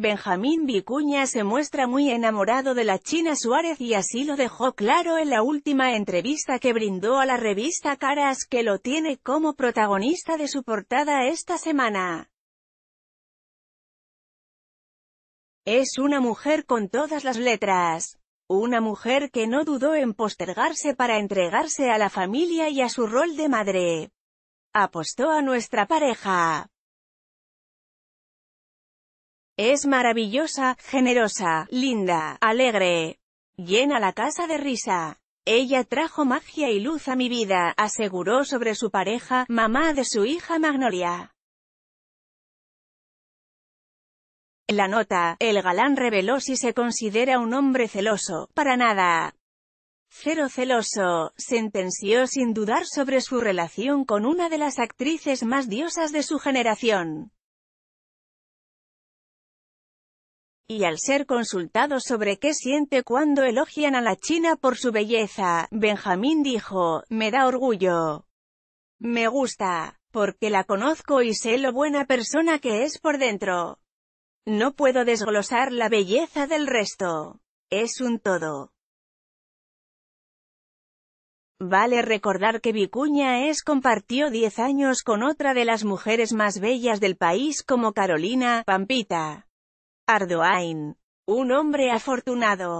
Benjamín Vicuña se muestra muy enamorado de la China Suárez y así lo dejó claro en la última entrevista que brindó a la revista Caras que lo tiene como protagonista de su portada esta semana. Es una mujer con todas las letras. Una mujer que no dudó en postergarse para entregarse a la familia y a su rol de madre. Apostó a nuestra pareja. Es maravillosa, generosa, linda, alegre. Llena la casa de risa. Ella trajo magia y luz a mi vida, aseguró sobre su pareja, mamá de su hija Magnolia. la nota, el galán reveló si se considera un hombre celoso, para nada. Cero celoso, sentenció sin dudar sobre su relación con una de las actrices más diosas de su generación. y al ser consultado sobre qué siente cuando elogian a la China por su belleza, Benjamín dijo, me da orgullo. Me gusta, porque la conozco y sé lo buena persona que es por dentro. No puedo desglosar la belleza del resto. Es un todo. Vale recordar que Vicuña es compartió 10 años con otra de las mujeres más bellas del país como Carolina, Pampita. Un hombre afortunado.